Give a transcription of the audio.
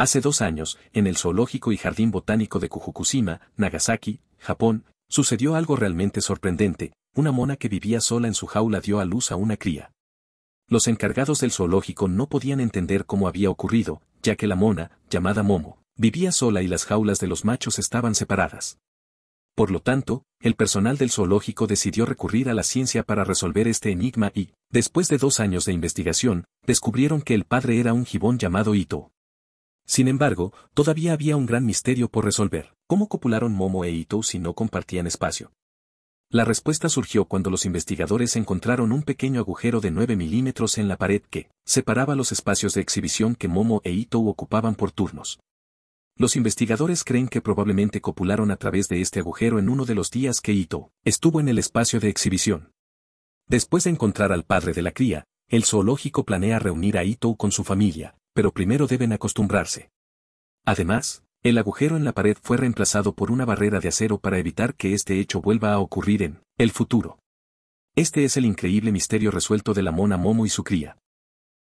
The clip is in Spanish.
Hace dos años, en el Zoológico y Jardín Botánico de Kujukushima, Nagasaki, Japón, sucedió algo realmente sorprendente, una mona que vivía sola en su jaula dio a luz a una cría. Los encargados del zoológico no podían entender cómo había ocurrido, ya que la mona, llamada Momo, vivía sola y las jaulas de los machos estaban separadas. Por lo tanto, el personal del zoológico decidió recurrir a la ciencia para resolver este enigma y, después de dos años de investigación, descubrieron que el padre era un gibón llamado Ito. Sin embargo, todavía había un gran misterio por resolver. ¿Cómo copularon Momo e Ito si no compartían espacio? La respuesta surgió cuando los investigadores encontraron un pequeño agujero de 9 milímetros en la pared que separaba los espacios de exhibición que Momo e Ito ocupaban por turnos. Los investigadores creen que probablemente copularon a través de este agujero en uno de los días que Ito estuvo en el espacio de exhibición. Después de encontrar al padre de la cría, el zoológico planea reunir a Ito con su familia, pero primero deben acostumbrarse. Además, el agujero en la pared fue reemplazado por una barrera de acero para evitar que este hecho vuelva a ocurrir en el futuro. Este es el increíble misterio resuelto de la mona Momo y su cría.